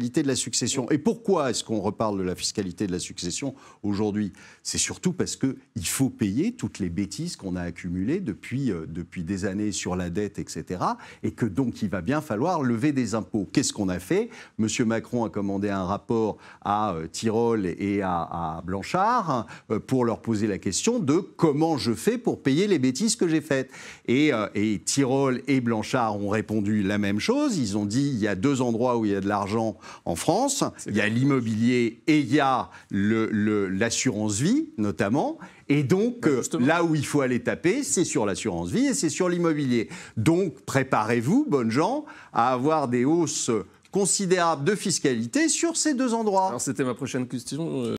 de la succession. Et pourquoi est-ce qu'on reparle de la fiscalité de la succession aujourd'hui C'est surtout parce qu'il faut payer toutes les bêtises qu'on a accumulées depuis, euh, depuis des années sur la dette, etc. Et que donc il va bien falloir lever des impôts. Qu'est-ce qu'on a fait Monsieur Macron a commandé un rapport à euh, tyrol et à, Blanchard euh, pour leur poser la question de comment je fais pour payer les bêtises que j'ai faites. Et, et tyrol et Blanchard ont répondu la même chose. Ils ont dit il y a deux endroits où il y a de l'argent en France. Il y a l'immobilier et il y a l'assurance vie, notamment. Et donc, bah, euh, là où il faut aller taper, c'est sur l'assurance vie et c'est sur l'immobilier. Donc, préparez-vous, bonnes gens, à avoir des hausses considérables de fiscalité sur ces deux endroits. Alors, c'était ma prochaine question. Euh,